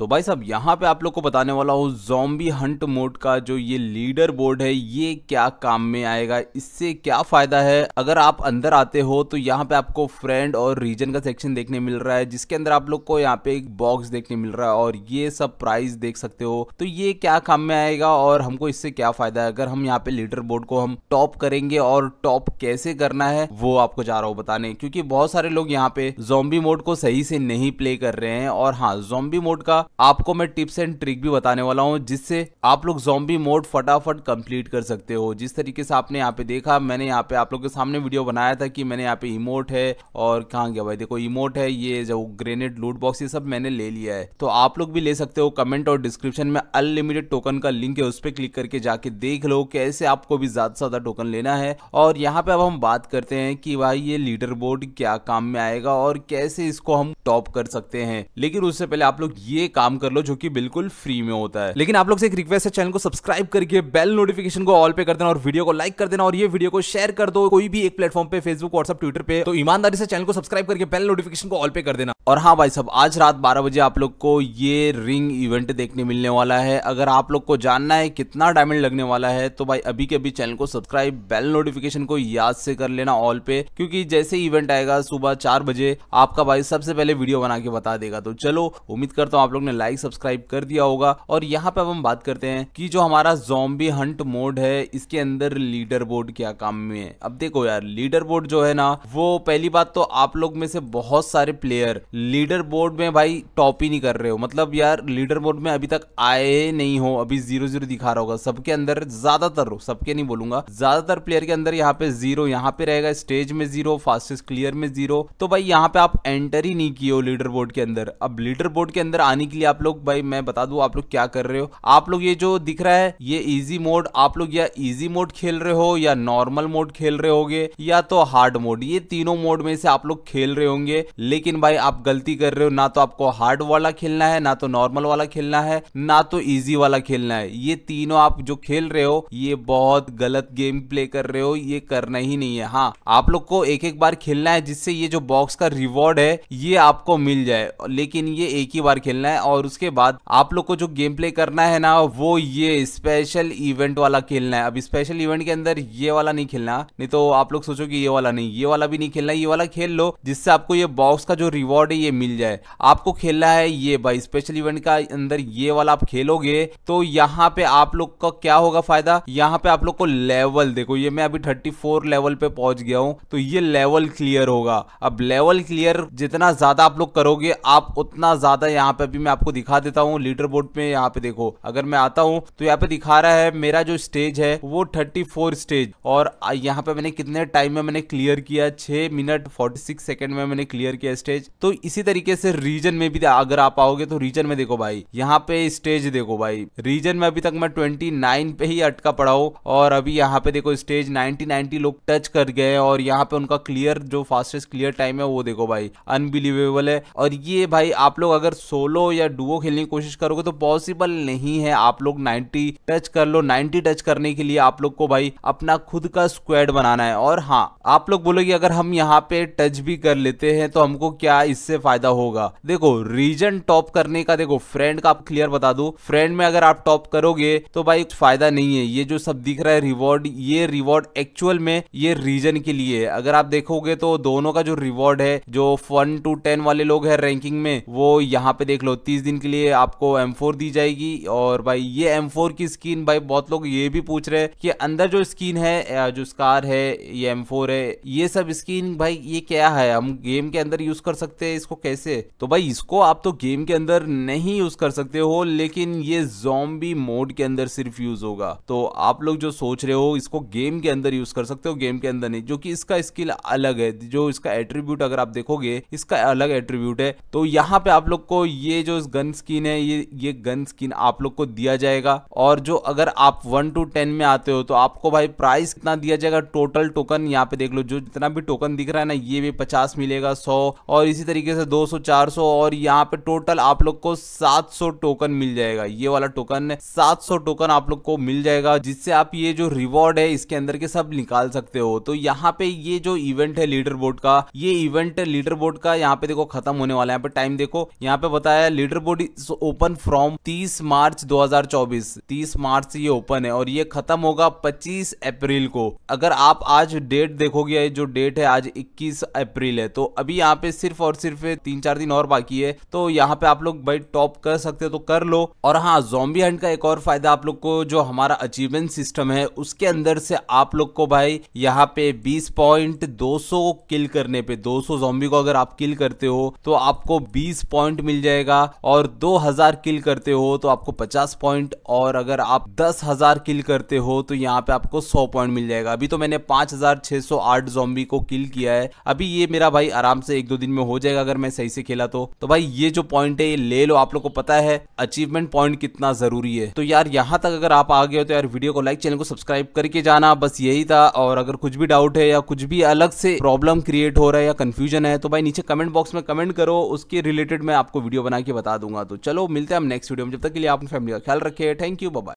तो भाई साहब यहाँ पे आप लोग को बताने वाला हूँ जॉम्बी हंट मोड का जो ये लीडर बोर्ड है ये क्या काम में आएगा इससे क्या फायदा है अगर आप अंदर आते हो तो यहाँ पे आपको फ्रेंड और रीजन का सेक्शन देखने मिल रहा है जिसके अंदर आप लोग को यहाँ पे एक बॉक्स देखने मिल रहा है और ये सब प्राइस देख सकते हो तो ये क्या काम में आएगा और हमको इससे क्या फायदा है अगर हम यहाँ पे लीडर बोर्ड को हम टॉप करेंगे और टॉप कैसे करना है वो आपको जा रहा हूँ बताने क्योंकि बहुत सारे लोग यहाँ पे जोम्बी मोड को सही से नहीं प्ले कर रहे हैं और हाँ जोम्बी मोड का आपको मैं टिप्स एंड ट्रिक भी बताने वाला हूँ जिससे आप लोग जॉम्बी मोड फटाफट कंप्लीट कर सकते हो जिस तरीके से आपने यहाँ पे देखा मैंने यहाँ पे आप लोग के सामने वीडियो बनाया था कि मैंने यहाँ पे इमोट है और कहाँ गया भाई देखो इमोट है ये जो ग्रेनेड लूट बॉक्स ये सब मैंने ले लिया है तो आप लोग भी ले सकते हो कमेंट और डिस्क्रिप्शन में अनलिमिटेड टोकन का लिंक है उस पर क्लिक करके जाके देख लो कैसे आपको भी ज्यादा से ज्यादा टोकन लेना है और यहाँ पे अब हम बात करते हैं कि भाई ये लीडर बोर्ड क्या काम में आएगा और कैसे इसको हम टॉप कर सकते हैं लेकिन उससे पहले आप लोग ये काम कर लो जो कि बिल्कुल फ्री में होता है लेकिन आप लोग से एक रिक्वेस्ट है चैनल को सब्सक्राइब करके बेल नोटिफिकेशन को ऑल पे कर देना और वीडियो को लाइक कर देना और ये वीडियो को शेयर कर दो कोई भी एक प्लेटफॉर्म पे फेसबुक व्हाट्सअप ट्विटर पे तो ईमानदारी से चैनल को सब्सक्राइब करके बेल नोटिफिकेशन को ऑल पे कर देना और हाँ भाई सब आज रात बारह बजे आप लोग को ये रिंग इवेंट देखने मिलने वाला है अगर आप लोग को जानना है कितना डायमंड लगने वाला है तो भाई अभी के अभी चैनल को सब्सक्राइब बेल नोटिफिकेशन को याद से कर लेना ऑल पे क्योंकि जैसे इवेंट आएगा सुबह चार बजे आपका भाई सबसे पहले पहले वीडियो बना के बता देगा तो चलो उम्मीद करता हूँ आप लोग ने लाइक सब्सक्राइब कर दिया होगा और यहाँ पे अब हम बात करते हैं कि जो हमारा जोम्बी हंट मोड है इसके अंदर लीडर बोर्ड क्या काम में है अब देखो यार लीडर बोर्ड जो है ना वो पहली बात तो आप लोग में से बहुत सारे प्लेयर लीडर बोर्ड में भाई टॉप ही नहीं कर रहे हो मतलब यार लीडर बोर्ड में अभी तक आए नहीं हो अभी जीरो जीरो दिखा रहा होगा सबके अंदर ज्यादातर सबके नहीं बोलूंगा ज्यादातर प्लेयर के अंदर यहाँ पे जीरो यहाँ पे रहेगा स्टेज में जीरो फास्टेस्ट क्लियर में जीरो तो भाई यहाँ पे आप एंटर ही नहीं की हो लीडर बोर्ड के अंदर अब लीडर बोर्ड के अंदर आने के लिए आप लोग भाई मैं बता दू आप लोग क्या कर रहे हो आप लोग ये जो दिख रहा है ये इजी मोड आप लोग या इजी मोड खेल रहे हो या नॉर्मल मोड खेल रहे होगे या तो हार्ड मोड ये तीनों मोड में से आप लोग खेल रहे होंगे लेकिन भाई आप गलती कर रहे हो ना तो आपको हार्ड वाला खेलना है ना तो नॉर्मल वाला खेलना है ना तो इजी वाला खेलना है ये तीनों आप जो खेल रहे हो ये बहुत गलत गेम प्ले कर रहे हो ये करना ही नहीं है हाँ आप लोग को एक एक बार खेलना है जिससे ये जो बॉक्स का रिवॉर्ड है ये आप आपको मिल जाए लेकिन ये एक ही बार खेलना है और उसके बाद आप लोग को जो गेम प्ले करना है ना वो ये स्पेशल इवेंट वाला खेलना है अब स्पेशल इवेंट के अंदर ये वाला नहीं खेलना नहीं तो आप लोग सोचो कि ये वाला नहीं ये वाला भी नहीं खेलना ये वाला खेल लो जिससे आपको ये बॉक्स का जो रिवॉर्ड है ये मिल जाए आपको खेलना है ये भाई स्पेशल इवेंट का अंदर ये वाला आप खेलोगे तो यहाँ पे आप लोग का क्या होगा फायदा यहाँ पे आप लोग को लेवल देखो ये मैं अभी थर्टी लेवल पे पहुंच गया हूँ तो ये लेवल क्लियर होगा अब लेवल क्लियर जितना ज्यादा ज़्यादा आप लोग करोगे आप उतना ज़्यादा यहाँ पे अभी मैं आपको दिखा देता हूँ लीडर बोर्ड पे यहाँ पे देखो अगर मैं आता हूँ तो यहाँ पे दिखा रहा है मेरा जो स्टेज है वो थर्टी स्टेज और यहाँ पे मैंने कितने टाइम में मैंने क्लियर किया छः मिनट फोर्टी सिक्स में मैंने क्लियर किया स्टेज तो इसी तरीके से रीजन में भी अगर आप आओगे तो रीजन में देखो भाई यहाँ पे स्टेज देखो भाई रीजन में अभी तक मैं ट्वेंटी नाइन पे ही अटका पड़ा हूँ और अभी यहाँ पे देखो स्टेज नाइनटी नाइनटी लोग टच कर गए और यहाँ पे उनका क्लियर जो फास्टेस्ट क्लियर टाइम है वो देखो भाई अनबिलीवेबल अवेलेबल है और ये भाई आप लोग अगर सोलो या डुओ खेलने की कोशिश करोगे तो पॉसिबल नहीं है आप लोग 90 टच कर लो 90 टच करने के लिए आप लोग को भाई अपना खुद का स्क्वाड बनाना है और हाँ आप लोग बोलोगे अगर हम यहाँ पे टच भी कर लेते हैं तो हमको क्या इससे फायदा होगा देखो रीजन टॉप करने का देखो फ्रेंड का आप क्लियर बता दो फ्रेंड में अगर आप टॉप करोगे तो भाई फायदा नहीं है ये जो सब दिख रहा है रिवॉर्ड ये रिवॉर्ड एक्चुअल में ये रीजन के लिए है अगर आप देखोगे तो दोनों का जो रिवॉर्ड है जो वन टू टेन टेन वाले लोग हैं रैंकिंग में वो यहाँ पे देख लो तीस दिन के लिए आपको एम दी जाएगी और भाई ये एम की स्किन भाई बहुत लोग ये भी पूछ रहे हैं कि अंदर जो स्किन है जो स्कार है ये एम है ये सब स्किन भाई ये क्या है हम गेम के अंदर यूज कर सकते हैं इसको कैसे तो भाई इसको आप तो गेम के अंदर नहीं यूज कर सकते हो लेकिन ये जोम्बी मोड के अंदर सिर्फ यूज होगा तो आप लोग जो सोच रहे हो इसको गेम के अंदर यूज कर सकते हो गेम के अंदर नहीं जो कि इसका स्किल अलग है जो इसका एट्रीब्यूट अगर आप देखोगे इसका अलग अलग एट्रीब्यूट है तो यहाँ पे आप लोग को ये जो गन स्किन है ये ये गन स्किन आप लोग को दिया जाएगा और जो अगर आप वन टू टेन में आते हो तो आपको भाई प्राइस कितना दिया जाएगा टोटल टोकन यहाँ पे देख लो जो जितना भी टोकन दिख रहा है ना ये भी पचास मिलेगा सौ और इसी तरीके से दो सौ चार सौ और यहाँ पे टोटल आप लोग को सात सौ टोकन मिल जाएगा ये वाला टोकन सात सौ टोकन आप लोग को मिल जाएगा जिससे आप ये जो रिवॉर्ड है इसके अंदर के सब निकाल सकते हो तो यहाँ पे ये जो इवेंट है लीडर बोर्ड का ये इवेंट लीडर बोर्ड का यहाँ पे देखो को खत्म होने वाला है यहाँ पे टाइम देखो यहाँ पे बताया leaderboard open from 30 March 2024 30 March से ये ओपन है और ये खत्म होगा 25 अप्रैल को अगर आप आज डेट देखोगे जो डेट है आज 21 अप्रैल है तो अभी यहाँ पे सिर्फ और सिर्फ तीन चार दिन और बाकी है तो यहाँ पे आप लोग भाई टॉप कर सकते हो तो कर लो और हाँ जोम्बी हंड का एक और फायदा आप लोग को जो हमारा अचीवमेंट सिस्टम है उसके अंदर से आप लोग को भाई यहाँ पे बीस पॉइंट दो किल करने पे दो सौ को अगर आप किल करते हो हो तो आपको 20 पॉइंट मिल जाएगा और 2000 किल करते हो तो आपको 50 पॉइंट और अगर आप 10000 किल करते हो तो यहाँ पे आपको 100 पॉइंट मिल जाएगा अभी तो मैंने 5608 जोम्बी को किल किया है अभी ये मेरा भाई आराम से एक दो दिन में हो जाएगा अगर मैं सही से खेला तो तो भाई ये जो पॉइंट है ये ले लो आप लोग को पता है अचीवमेंट पॉइंट कितना जरूरी है तो यार यहाँ तक अगर आप आ गए तो यार वीडियो को लाइक चैनल को सब्सक्राइब करके जाना बस यही था और अगर कुछ भी डाउट है या कुछ भी अलग से प्रॉब्लम क्रिएट हो रहा है या कंफ्यूजन है तो भाई नीचे कमेंट बॉक्स बॉक्स में कमेंट करो उसके रिलेटेड मैं आपको वीडियो बना के बता दूंगा तो चलो मिलते हैं हम नेक्स्ट वीडियो में जब तक के लिए अपनी फैमिली का ख्याल रखिए थैंक यू बाय